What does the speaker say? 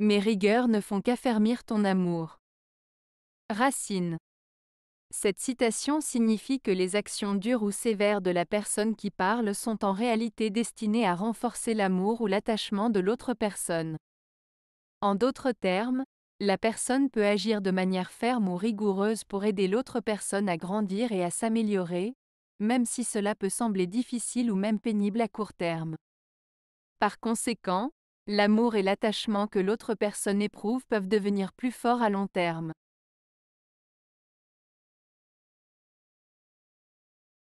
Mes rigueurs ne font qu'affermir ton amour. Racine. Cette citation signifie que les actions dures ou sévères de la personne qui parle sont en réalité destinées à renforcer l'amour ou l'attachement de l'autre personne. En d'autres termes, la personne peut agir de manière ferme ou rigoureuse pour aider l'autre personne à grandir et à s'améliorer, même si cela peut sembler difficile ou même pénible à court terme. Par conséquent, L'amour et l'attachement que l'autre personne éprouve peuvent devenir plus forts à long terme.